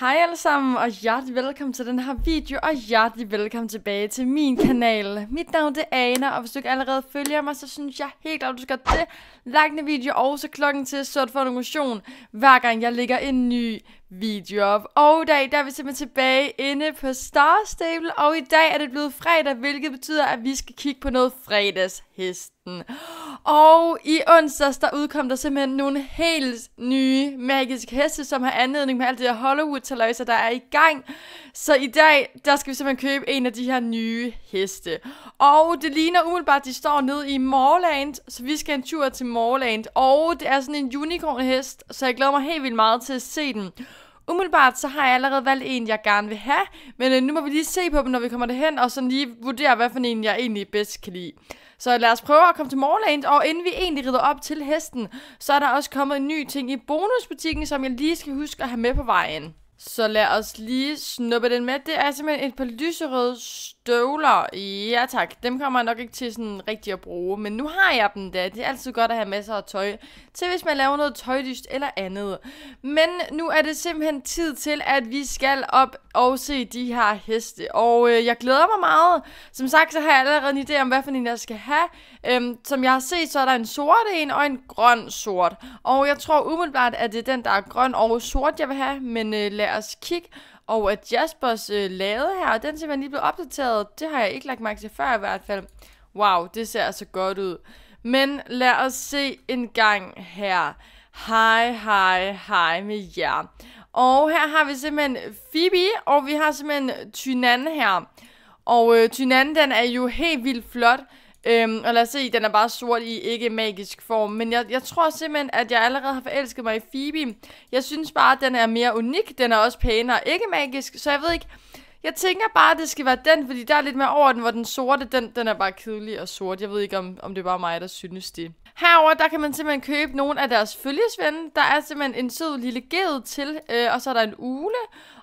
Hej alle sammen, og hjertelig velkommen til den her video, og hjertelig velkommen tilbage til min kanal. Mit navn det er Ana, og hvis du ikke allerede følger mig, så synes jeg helt klart, du skal det. Like den video, og så klokken til, så du får motion, hver gang jeg lægger en ny video op. Og i dag, der er vi simpelthen tilbage inde på Star Stable, og i dag er det blevet fredag, hvilket betyder, at vi skal kigge på noget fredagshest aften. Og i onsdags, der udkom der simpelthen nogle helt nye magiske heste, som har anledning med alt det her Hollywood-taløjser, der er i gang. Så i dag, der skal vi simpelthen købe en af de her nye heste. Og det ligner umiddelbart, at de står nede i Morland, så vi skal en tur til Morland. Og det er sådan en unicorn-hest, så jeg glæder mig helt vildt meget til at se den. Umiddelbart så har jeg allerede valgt en, jeg gerne vil have, men øh, nu må vi lige se på dem, når vi kommer derhen, og så lige vurdere, hvad for en, jeg egentlig bedst kan lide. Så lad os prøve at komme til Morland, og inden vi egentlig rider op til hesten, så er der også kommet en ny ting i bonusbutikken, som jeg lige skal huske at have med på vejen. Så lad os lige snuppe den med. Det er simpelthen et par lyserøde støvler, ja tak, dem kommer jeg nok ikke til sådan rigtig at bruge, men nu har jeg dem da. Det er altid godt at have masser af tøj til, hvis man laver noget tøjdyst eller andet. Men nu er det simpelthen tid til, at vi skal op og se de her heste, og øh, jeg glæder mig meget. Som sagt, så har jeg allerede en idé om, hvad for en jeg skal have. Øhm, som jeg har set, så er der en sort en og en grøn sort, og jeg tror umiddelbart, at det er den, der er grøn og sort, jeg vil have, men øh, lad os kigge og at Jaspers øh, lade her, den simpelthen lige blev opdateret, det har jeg ikke lagt mærke til før i hvert fald. Wow, det ser altså godt ud. Men lad os se en gang her. Hej, hej, hej med jer. Og her har vi simpelthen Phoebe, og vi har simpelthen Tynan her. Og øh, Tynan, den er jo helt vildt flot. Øhm, og lad os se, den er bare sort i ikke magisk form. Men jeg, jeg tror simpelthen, at jeg allerede har forelsket mig i Phoebe. Jeg synes bare, at den er mere unik. Den er også pænere ikke magisk. Så jeg ved ikke, jeg tænker bare, at det skal være den, fordi der er lidt mere over den, hvor den sorte, den, den er bare kedelig og sort. Jeg ved ikke, om, om det er bare mig, der synes det. Herover der kan man simpelthen købe nogle af deres følgesvende. Der er simpelthen en sød lille ged til, øh, og så er der en ule.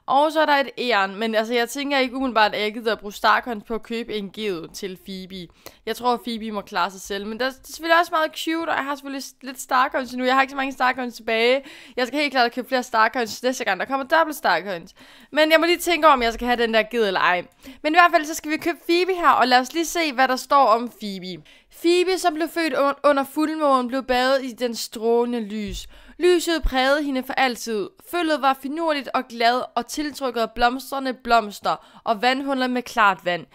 Og så er der et æren, men altså jeg tænker ikke umiddelbart, at jeg gider at bruge Starcons på at købe en ged til Phoebe. Jeg tror, at Phoebe må klare sig selv, men det er selvfølgelig også meget cute, og jeg har selvfølgelig lidt Starcoins nu. Jeg har ikke så mange Starcoins tilbage. Jeg skal helt klart købe flere Starcoins næste gang, der kommer dobbelt Starcoins. Men jeg må lige tænke om, jeg skal have den der ged eller ej. Men i hvert fald, så skal vi købe Phoebe her, og lad os lige se, hvad der står om Phoebe. Phoebe, som blev født under fuldmånen, blev badet i den strålende lys. Lyset prægede hende for altid. Følget var finurligt og glad og tiltrykkede blomstrende blomster og vandhuller med klart vand.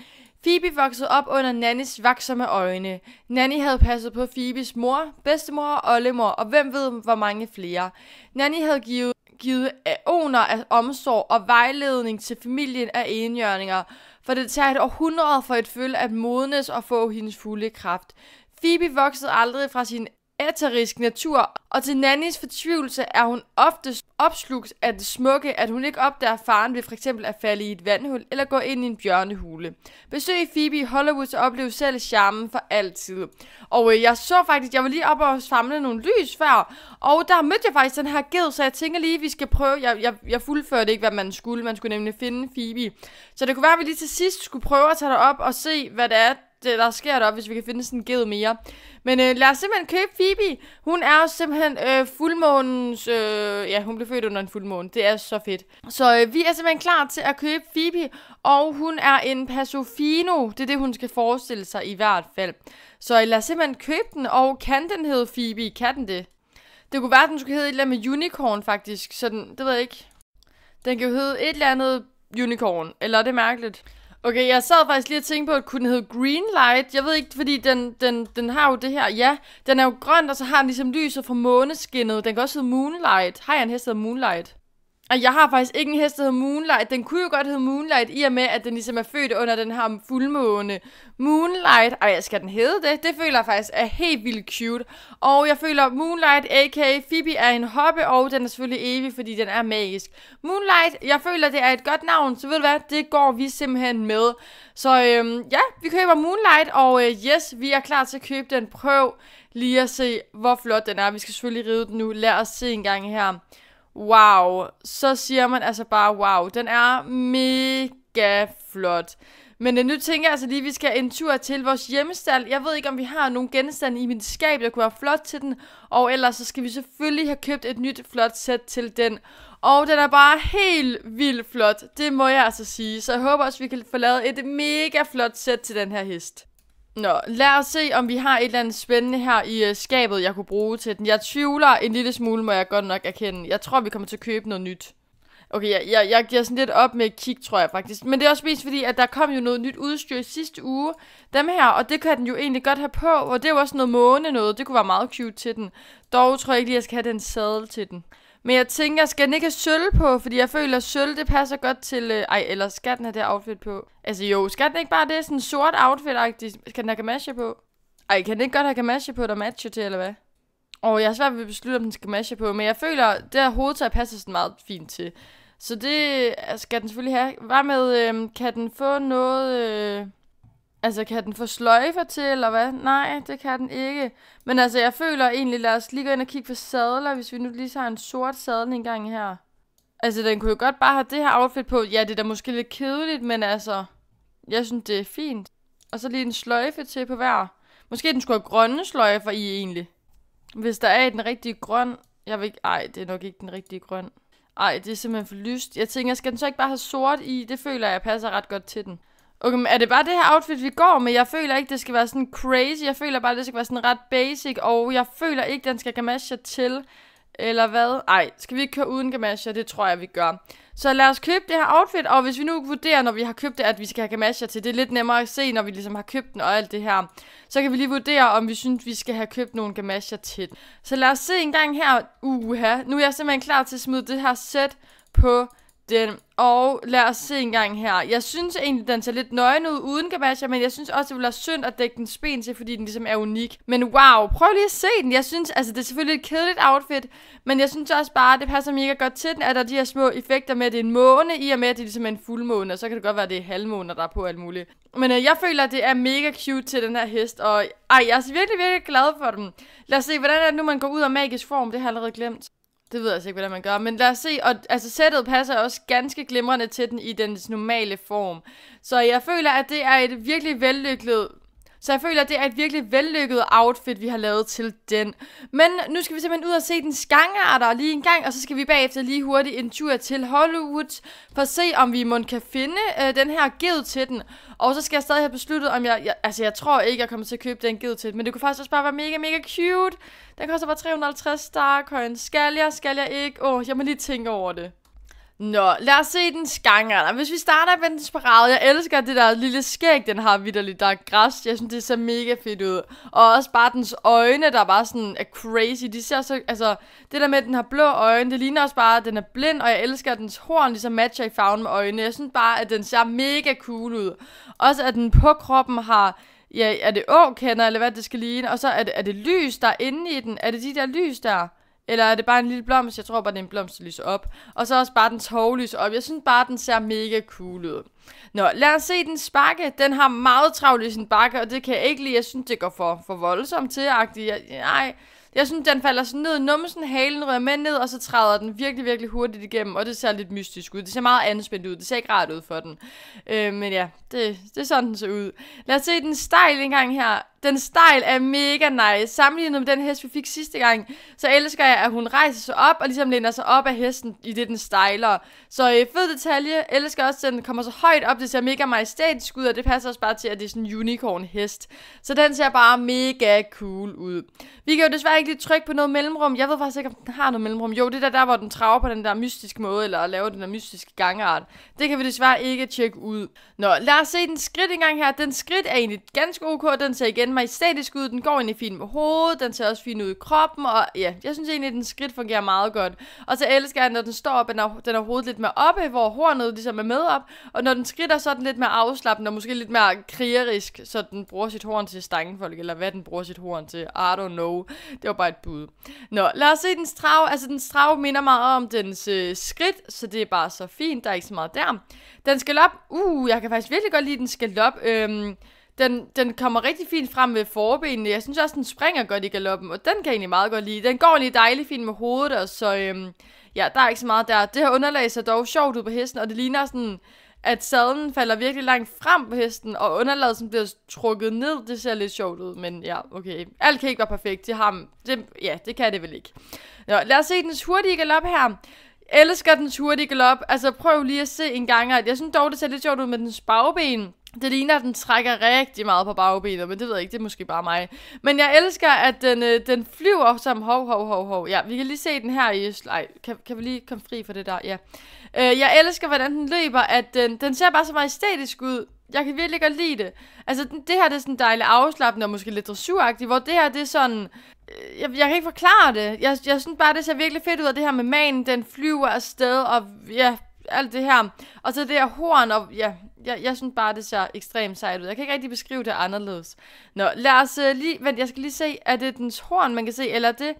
Phoebe voksede op under Nannys vaksomme øjne. Nanny havde passet på Phoebes mor, bedstemor og oldemor, og hvem ved, hvor mange flere. Nanny havde givet givet åner af omsorg og vejledning til familien af enhjørninger, for det tager et århundrede for et følge at modnes og få hendes fulde kraft. Phoebe voksede aldrig fra sin æterisk natur, og til Nannis fortvivlelse er hun ofte opslugt af det smukke, at hun ikke opdager faren ved f.eks. at falde i et vandhul eller gå ind i en bjørnehule. Besøg Phoebe i Hollywood og oplev selv charmen for altid. Og øh, jeg så faktisk, jeg var lige oppe og samle nogle lys før, og der mødte jeg faktisk den her ged, så jeg tænker lige, at vi skal prøve, jeg, jeg, jeg fuldførte ikke, hvad man skulle, man skulle nemlig finde Phoebe. Så det kunne være, at vi lige til sidst skulle prøve at tage dig op og se, hvad det er, det, øh, der sker deroppe, hvis vi kan finde sådan en ged mere. Men øh, lad os simpelthen købe Phoebe. Hun er jo simpelthen øh, fuldmånens... Øh, ja, hun blev født under en fuldmåne. Det er så fedt. Så øh, vi er simpelthen klar til at købe Phoebe, og hun er en Pasofino. Det er det, hun skal forestille sig i hvert fald. Så øh, lad os simpelthen købe den, og kan den hedde Phoebe? Kan den det? Det kunne være, at den skulle hedde et eller andet med unicorn, faktisk. Sådan, det ved jeg ikke. Den kan jo hedde et eller andet unicorn. Eller er det mærkeligt? Okay, jeg sad faktisk lige og tænkte på, at kunne den hedde Green Light? Jeg ved ikke, fordi den, den, den har jo det her, ja, den er jo grøn, og så har den ligesom lyset fra måneskinnet. Den kan også hedde Moonlight. Har jeg en hest, der hedder Moonlight? Og jeg har faktisk ikke en hest, der hedder Moonlight. Den kunne jo godt hedde Moonlight, i og med, at den ligesom er født under den her fuldmåne. Moonlight, ej, skal den hedde det? Det føler jeg faktisk er helt vildt cute. Og jeg føler, Moonlight, a.k.a. Phoebe, er en hoppe, og den er selvfølgelig evig, fordi den er magisk. Moonlight, jeg føler, det er et godt navn, så ved du hvad, det går vi simpelthen med. Så øhm, ja, vi køber Moonlight, og øh, yes, vi er klar til at købe den. Prøv lige at se, hvor flot den er. Vi skal selvfølgelig ride den nu. Lad os se en gang her wow, så siger man altså bare wow. Den er mega flot. Men nu tænker jeg altså lige, at vi skal en tur til vores hjemmestal. Jeg ved ikke, om vi har nogle genstande i min skab, der kunne være flot til den. Og ellers så skal vi selvfølgelig have købt et nyt flot sæt til den. Og den er bare helt vildt flot. Det må jeg altså sige. Så jeg håber også, vi kan få lavet et mega flot sæt til den her hest. Nå, lad os se, om vi har et eller andet spændende her i uh, skabet, jeg kunne bruge til den. Jeg tvivler en lille smule, må jeg godt nok erkende. Jeg tror, vi kommer til at købe noget nyt. Okay, jeg, jeg, jeg giver sådan lidt op med kig, tror jeg faktisk. Men det er også mest fordi, at der kom jo noget nyt udstyr i sidste uge. Dem her, og det kan den jo egentlig godt have på. Og det er jo også noget måne noget. Det kunne være meget cute til den. Dog tror jeg ikke lige, jeg skal have den sadel til den. Men jeg tænker, skal den ikke have sølv på? Fordi jeg føler, at sølv det passer godt til... Øh, ej, eller skal den have det outfit på? Altså jo, skal den ikke bare det? Sådan sort outfit-agtigt. Skal den have gamasje på? Ej, kan den ikke godt have gamasje på, der matcher til, eller hvad? Og jeg har svært ved at beslutte, om den skal matche på. Men jeg føler, at det her hovedtøj passer sådan meget fint til. Så det øh, skal den selvfølgelig have. Hvad med, øh, kan den få noget... Øh Altså, kan den få sløjfer til, eller hvad? Nej, det kan den ikke. Men altså, jeg føler egentlig, lad os lige gå ind og kigge på sadler, hvis vi nu lige har en sort sadel en gang her. Altså, den kunne jo godt bare have det her outfit på. Ja, det er da måske lidt kedeligt, men altså, jeg synes, det er fint. Og så lige en sløjfe til på hver. Måske den skulle have grønne sløjfer i, egentlig. Hvis der er den rigtige grøn. Jeg vil ikke... Ej, det er nok ikke den rigtige grøn. Ej, det er simpelthen for lyst. Jeg tænker, skal den så ikke bare have sort i? Det føler jeg passer ret godt til den. Okay, men er det bare det her outfit, vi går med? Jeg føler ikke, det skal være sådan crazy. Jeg føler bare, det skal være sådan ret basic. Og jeg føler ikke, den skal gamasje til. Eller hvad? Ej, skal vi ikke køre uden gamasje? Det tror jeg, vi gør. Så lad os købe det her outfit. Og hvis vi nu vurderer, når vi har købt det, at vi skal have gamasje til. Det er lidt nemmere at se, når vi ligesom har købt den og alt det her. Så kan vi lige vurdere, om vi synes, vi skal have købt nogle gamasje til. Så lad os se en gang her. Uha. Nu er jeg simpelthen klar til at smide det her sæt på den. Og lad os se en gang her. Jeg synes egentlig, den ser lidt nøgen ud uden gamasher, men jeg synes også, det ville være synd at dække den ben til, fordi den ligesom er unik. Men wow, prøv lige at se den. Jeg synes, altså det er selvfølgelig et kedeligt outfit, men jeg synes også bare, det passer mega godt til den, at der er de her små effekter med, at det er en måne, i og med, at det ligesom en fuldmåne, og så kan det godt være, at det er halvmåner, der er på alt muligt. Men øh, jeg føler, at det er mega cute til den her hest, og ej, jeg er virkelig, virkelig glad for den. Lad os se, hvordan er det nu, man går ud af magisk form? Det har jeg allerede glemt. Det ved jeg altså ikke, hvordan man gør, men lad os se. Og altså, sættet passer også ganske glimrende til den i dens normale form. Så jeg føler, at det er et virkelig vellykket så jeg føler, at det er et virkelig vellykket outfit, vi har lavet til den. Men nu skal vi simpelthen ud og se den skangarter lige en gang, og så skal vi bagefter lige hurtigt en tur til Hollywood, for at se, om vi måske kan finde øh, den her ged til den. Og så skal jeg stadig have besluttet, om jeg, jeg... Altså, jeg tror ikke, jeg kommer til at købe den ged til den, men det kunne faktisk også bare være mega, mega cute. Den koster bare 350 starcoins. Skal jeg? Skal jeg ikke? Åh, oh, jeg må lige tænke over det. Nå, lad os se den skanger. Hvis vi starter med den sparade, jeg elsker det der lille skæg, den har vidderligt, der er græs. Jeg synes, det ser mega fedt ud. Og også bare dens øjne, der bare sådan er crazy. De ser så, altså, det der med, at den har blå øjne, det ligner også bare, at den er blind, og jeg elsker, at dens horn ligesom matcher i farven med øjnene. Jeg synes bare, at den ser mega cool ud. Også at den på kroppen har Ja, er det åkender, eller hvad det skal ligne? Og så er det, er det lys, der er inde i den? Er det de der lys der? Eller er det bare en lille blomst? Jeg tror bare, det er en blomst, der lyser op. Og så også bare den lyser op. Jeg synes bare, den ser mega cool ud. Nå, lad os se den sparke. Den har meget travlt i sin bakke, og det kan jeg ikke lide. Jeg synes, det går for, for voldsomt til. Jeg, nej, jeg synes, den falder sådan ned i numsen, halen rører med ned, og så træder den virkelig, virkelig hurtigt igennem, og det ser lidt mystisk ud. Det ser meget anspændt ud, det ser ikke rart ud for den. Øh, men ja, det, det er sådan, den ser ud. Lad os se den stejl gang her. Den stejl er mega nice. Sammenlignet med den hest, vi fik sidste gang, så elsker jeg, at hun rejser sig op og ligesom læner sig op af hesten, i det den stejler. Så øh, fed detalje. Elsker også, at den kommer så højt op. Det ser mega majestætisk ud, og det passer også bare til, at det er sådan en unicorn hest. Så den ser bare mega cool ud. Vi kan jo desværre ikke lige trykke på noget mellemrum. Jeg ved faktisk ikke, om den har noget mellemrum. Jo, det der, der hvor den traver på den der mystiske måde, eller laver den der mystiske gangart. Det kan vi desværre ikke tjekke ud. Nå, lad os se den skridt engang her. Den skridt er egentlig ganske ok. Den ser igen den var æstetisk ud, den går ind i fint med hovedet, den ser også fint ud i kroppen, og ja, jeg synes egentlig, at den skridt fungerer meget godt. Og så elsker jeg, når den står op, den den er hovedet lidt mere oppe, hvor hornet ligesom er med op, og når den skridter, så er den lidt mere afslappende, og måske lidt mere krigerisk, så den bruger sit horn til stangefolk, eller hvad den bruger sit horn til, I don't know. Det var bare et bud. Nå, lad os se den trav, altså den trav minder meget om dens øh, skridt, så det er bare så fint, der er ikke så meget der. Den skal op, uh, jeg kan faktisk virkelig godt lide den skal op, øhm, den, den kommer rigtig fint frem med forbenene. Jeg synes også, den springer godt i galoppen, og den kan jeg egentlig meget godt lide. Den går lige dejligt fint med hovedet, og så øhm, ja, der er ikke så meget der. Det her underlag ser dog sjovt ud på hesten, og det ligner sådan, at sadlen falder virkelig langt frem på hesten, og underlaget som bliver trukket ned, det ser lidt sjovt ud, men ja, okay. Alt kan ikke være perfekt, til ham. det, ja, det kan det vel ikke. Nå, lad os se dens hurtige galop her elsker den hurtige galop. Altså prøv lige at se en gang, at jeg synes dog, det ser lidt sjovt ud med dens bagben. Det ligner, at den trækker rigtig meget på bagbenet, men det ved jeg ikke, det er måske bare mig. Men jeg elsker, at den, øh, den flyver som hov, hov, hov, hov. Ja, vi kan lige se den her i... Ej, kan, kan vi lige komme fri for det der? Ja. Øh, jeg elsker, hvordan den løber, at den, den ser bare så majestætisk ud. Jeg kan virkelig godt lide det. Altså, den, det her det er sådan dejligt afslappende og måske lidt dressuragtigt, hvor det her det er sådan... Øh, jeg, jeg kan ikke forklare det. Jeg, jeg synes bare, det ser virkelig fedt ud, og det her med manen, den flyver afsted, og ja, alt det her. Og så det her horn, og ja, jeg, jeg synes bare, det ser ekstremt sejt ud. Jeg kan ikke rigtig beskrive det anderledes. Nå, lad os uh, lige... Vent, jeg skal lige se, er det dens horn, man kan se, eller er det...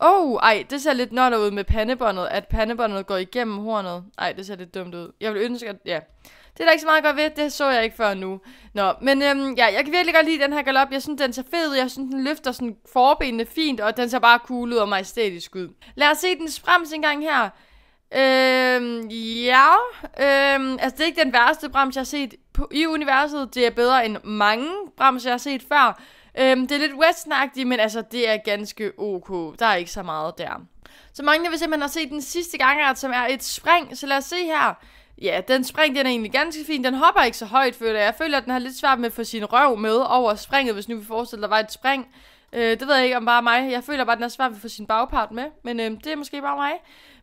Åh, oh, ej, det ser lidt noller ud med pandebåndet, at pandebåndet går igennem hornet. Ej, det ser lidt dumt ud. Jeg vil ønske, at... Ja. Det er der ikke så meget godt ved, det så jeg ikke før nu. Nå, men øhm, ja, jeg kan virkelig godt lide den her galop. Jeg synes, den ser fed ud, jeg synes, den løfter sådan forbenene fint, og den ser bare cool ud og majestætisk ud. Lad os se den sprems gang her. Øhm, ja, øhm, altså det er ikke den værste brems, jeg har set på, i universet. Det er bedre end mange brems, jeg har set før. Øhm, det er lidt westernagtigt, men altså det er ganske ok. Der er ikke så meget der. Så mange, der vil simpelthen har set den sidste gangart, som er et spring. Så lad os se her. Ja, den spring, den er egentlig ganske fin. Den hopper ikke så højt, føler jeg. Jeg føler, at den har lidt svært med at få sin røv med over springet, hvis nu vi forestiller, at der var et spring. Øh, det ved jeg ikke om bare mig. Jeg føler bare, at den har svært med at få sin bagpart med. Men øh, det er måske bare mig.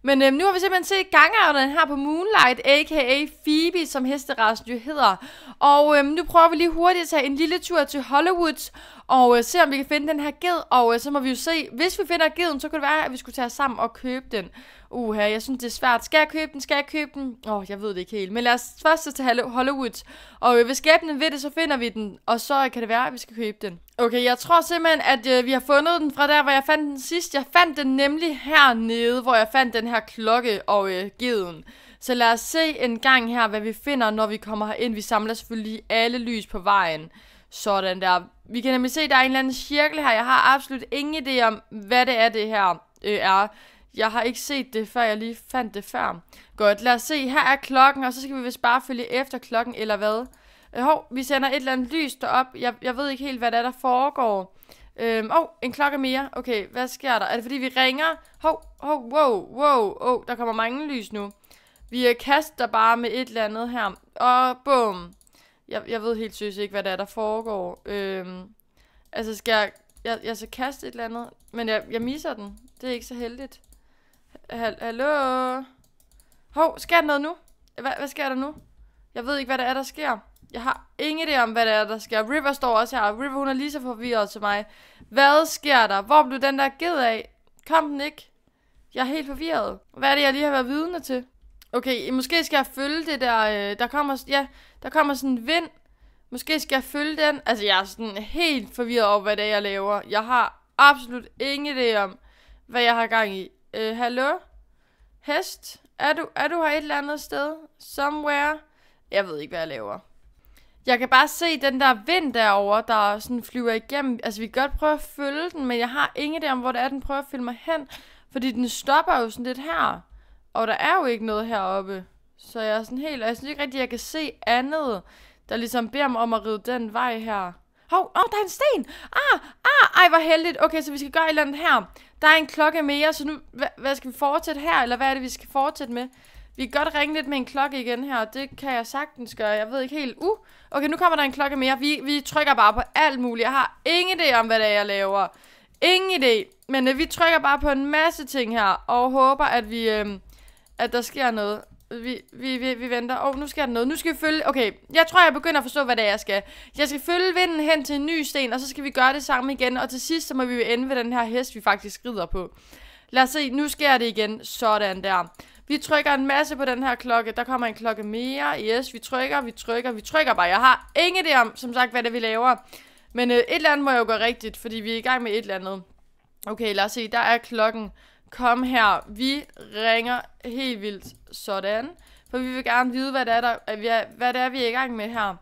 Men øhm, nu har vi simpelthen set gangarterne her på Moonlight, a.k.a. Phoebe, som hesterassen jo hedder. Og øhm, nu prøver vi lige hurtigt at tage en lille tur til Hollywoods og øh, se, om vi kan finde den her ged, og øh, så må vi jo se, hvis vi finder geden, så kunne det være, at vi skulle tage os sammen og købe den. Uha, jeg synes, det er svært. Skal jeg købe den? Skal jeg købe den? Åh, oh, jeg ved det ikke helt. Men lad os først til Hollywood. Og øh, hvis skæbnen ved det, så finder vi den. Og så øh, kan det være, at vi skal købe den. Okay, jeg tror simpelthen, at øh, vi har fundet den fra der, hvor jeg fandt den sidst. Jeg fandt den nemlig hernede, hvor jeg fandt den her klokke og øh, geden. Så lad os se en gang her, hvad vi finder, når vi kommer herind. Vi samler selvfølgelig alle lys på vejen. Sådan der. Vi kan nemlig se, at der er en eller anden cirkel her. Jeg har absolut ingen idé om, hvad det er, det her øh, er. Jeg har ikke set det før, jeg lige fandt det før. Godt, lad os se. Her er klokken, og så skal vi vist bare følge efter klokken, eller hvad? Øh, hov, vi sender et eller andet lys derop. Jeg, jeg ved ikke helt, hvad det er, der foregår. Øhm, oh, en klokke mere. Okay, hvad sker der? Er det fordi, vi ringer? Hov, hov, wow, wow, oh, der kommer mange lys nu. Vi kaster bare med et eller andet her. Og bum. Jeg, jeg ved helt seriøst ikke, hvad det er, der foregår. Øhm, altså, skal jeg, jeg, jeg så kaste et eller andet? Men jeg, jeg misser den. Det er ikke så heldigt. Hal Hallo? Hov, sker der noget nu? Hva, hvad sker der nu? Jeg ved ikke, hvad der er, der sker. Jeg har ingen idé om, hvad der er, der sker. River står også her. River, hun er lige så forvirret til mig. Hvad sker der? Hvor blev den der ged af? Kom den ikke? Jeg er helt forvirret. Hvad er det, jeg lige har været vidne til? Okay, måske skal jeg følge det der, øh, der kommer, ja, der kommer sådan en vind. Måske skal jeg følge den. Altså, jeg er sådan helt forvirret over, hvad det er, jeg laver. Jeg har absolut ingen idé om, hvad jeg har gang i. Øh, hallo? Hest? Er du, er du her et eller andet sted? Somewhere? Jeg ved ikke, hvad jeg laver. Jeg kan bare se den der vind derovre, der sådan flyver igennem. Altså, vi kan godt prøve at følge den, men jeg har ingen idé om, hvor det er, den prøver at filme hen. Fordi den stopper jo sådan lidt her. Og der er jo ikke noget heroppe. Så jeg er sådan helt, og jeg synes ikke rigtigt, jeg kan se andet, der ligesom beder mig om at ride den vej her. Hov, oh, der er en sten! Ah, ah, ej, hvor heldigt. Okay, så vi skal gøre et eller andet her. Der er en klokke mere, så nu, hvad, hvad skal vi fortsætte her? Eller hvad er det, vi skal fortsætte med? Vi kan godt ringe lidt med en klokke igen her, og det kan jeg sagtens gøre. Jeg ved ikke helt. Uh, okay, nu kommer der en klokke mere. Vi, vi trykker bare på alt muligt. Jeg har ingen idé om, hvad det er, jeg laver. Ingen idé. Men øh, vi trykker bare på en masse ting her, og håber, at vi øh, at der sker noget. Vi, vi, vi, vi venter. Åh, oh, nu sker der noget. Nu skal vi følge... Okay, jeg tror, jeg begynder at forstå, hvad det er, jeg skal. Jeg skal følge vinden hen til en ny sten, og så skal vi gøre det sammen igen. Og til sidst, så må vi jo ende ved den her hest, vi faktisk rider på. Lad os se, nu sker det igen. Sådan der. Vi trykker en masse på den her klokke. Der kommer en klokke mere. Yes, vi trykker, vi trykker, vi trykker bare. Jeg har ingen idé om, som sagt, hvad det er, vi laver. Men øh, et eller andet må jo gå rigtigt, fordi vi er i gang med et eller andet. Okay, lad os se. Der er klokken. Kom her, vi ringer helt vildt. Sådan. For vi vil gerne vide, hvad det er, der, øh, hvad det er vi er i gang med her.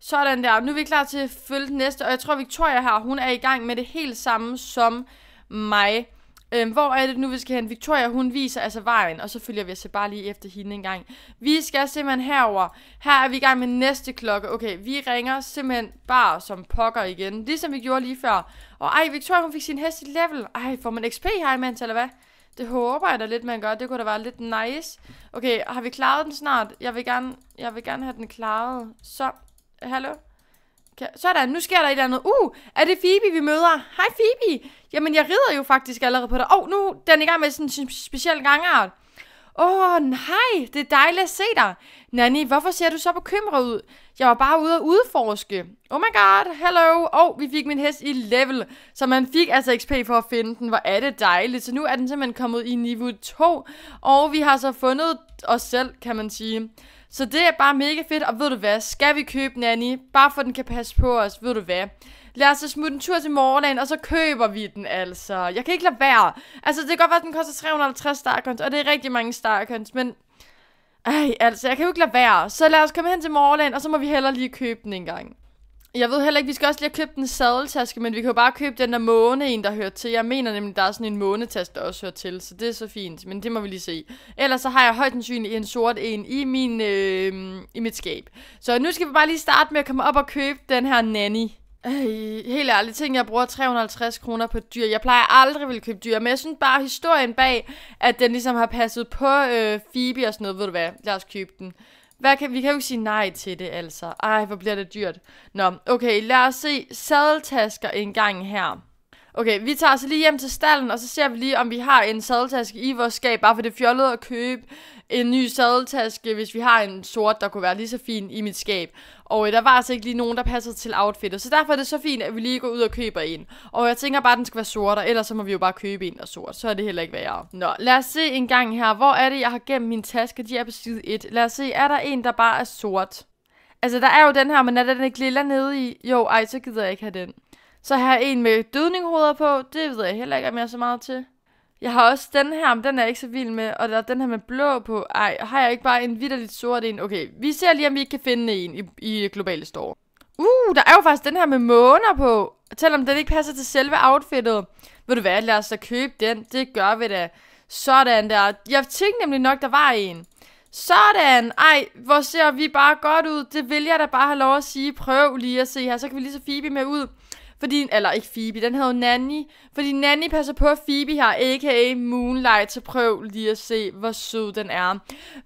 Sådan der. Nu er vi klar til at følge den næste. Og jeg tror, Victoria her, hun er i gang med det helt samme som mig. Øhm, hvor er det nu, vi skal hen? Victoria, hun viser altså vejen, og så følger vi os bare lige efter hende en gang. Vi skal simpelthen herover. Her er vi i gang med næste klokke. Okay, vi ringer simpelthen bare som pokker igen, ligesom vi gjorde lige før. Og ej, Victoria, hun fik sin hest i level. Ej, får man XP her imens, eller hvad? Det håber jeg da lidt, man gør. Det kunne da være lidt nice. Okay, har vi klaret den snart? Jeg vil gerne, jeg vil gerne have den klaret. Så, hallo? sådan, nu sker der et eller andet. Uh, er det Phoebe, vi møder? Hej Phoebe! Jamen, jeg rider jo faktisk allerede på dig. Åh, oh, nu den er den i gang med sådan en speciel gangart. Åh oh, nej, det er dejligt at se dig. Nanny, hvorfor ser du så bekymret ud? Jeg var bare ude at udforske. Oh my god, hello. Åh, oh, vi fik min hest i level, så man fik altså XP for at finde den. Hvor er det dejligt. Så nu er den simpelthen kommet i niveau 2, og vi har så fundet os selv, kan man sige. Så det er bare mega fedt, og ved du hvad, skal vi købe Nanny, bare for den kan passe på os, ved du hvad. Lad os så smutte en tur til morgenen, og så køber vi den altså. Jeg kan ikke lade være. Altså, det kan godt være, at den koster 350 starkons, og det er rigtig mange starkons, men... Ej, altså, jeg kan jo ikke lade være. Så lad os komme hen til morgenen, og så må vi heller lige købe den en gang. Jeg ved heller ikke, vi skal også lige have købt en sadeltaske, men vi kan jo bare købe den der måne en, der hører til. Jeg mener nemlig, der er sådan en månetaske, der også hører til, så det er så fint, men det må vi lige se. Ellers så har jeg højt sandsynligt en sort en i, min, øh, i mit skab. Så nu skal vi bare lige starte med at komme op og købe den her nanny. Øh, helt ærligt, ting jeg bruger 350 kroner på dyr. Jeg plejer aldrig ville købe dyr, men jeg synes bare historien bag, at den ligesom har passet på øh, Phoebe og sådan noget, ved du hvad, lad os købe den. Hvad kan, vi kan jo ikke sige nej til det, altså. Ej, hvor bliver det dyrt. Nå, okay, lad os se sadeltasker en gang her. Okay, vi tager så lige hjem til stallen, og så ser vi lige, om vi har en sadeltaske i vores skab, bare for det fjollede at købe en ny sadeltaske, hvis vi har en sort, der kunne være lige så fin i mit skab. Og øh, der var altså ikke lige nogen, der passede til outfittet, så derfor er det så fint, at vi lige går ud og køber en. Og jeg tænker bare, at den skal være sort, og ellers så må vi jo bare købe en, der er sort. Så er det heller ikke værre. Nå, lad os se en gang her. Hvor er det, jeg har gemt min taske? De er på side 1. Lad os se, er der en, der bare er sort? Altså, der er jo den her, men er den ikke lilla nede i? Jo, ej, så gider jeg ikke have den. Så her er en med dødninghoveder på. Det ved jeg heller ikke, om jeg er så meget til. Jeg har også den her, men den er jeg ikke så vild med. Og der er den her med blå på. Ej, har jeg ikke bare en vidderligt sort en? Okay, vi ser lige, om vi ikke kan finde en i, i globale store. Uh, der er jo faktisk den her med måner på. Selvom den ikke passer til selve outfittet. Vil du være, lad os da købe den. Det gør vi da. Sådan der. Jeg tænkte nemlig nok, der var en. Sådan. Ej, hvor ser vi bare godt ud. Det vil jeg da bare have lov at sige. Prøv lige at se her. Så kan vi lige så Phoebe med ud. Fordi, eller ikke Phoebe, den hedder Nanny. Fordi Nanny passer på Phoebe her, a.k.a. Moonlight, så prøv lige at se, hvor sød den er.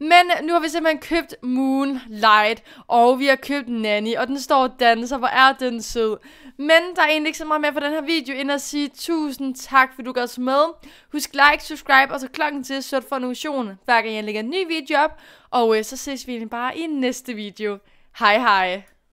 Men nu har vi simpelthen købt Moonlight, og vi har købt Nanny, og den står og danser, hvor er den sød. Men der er egentlig ikke så meget mere for den her video, end at sige tusind tak, fordi du gør os med. Husk like, subscribe, og så klokken til, så du får notion, hver gang jeg lægger en ny video op. Og øh, så ses vi egentlig bare i næste video. Hej hej!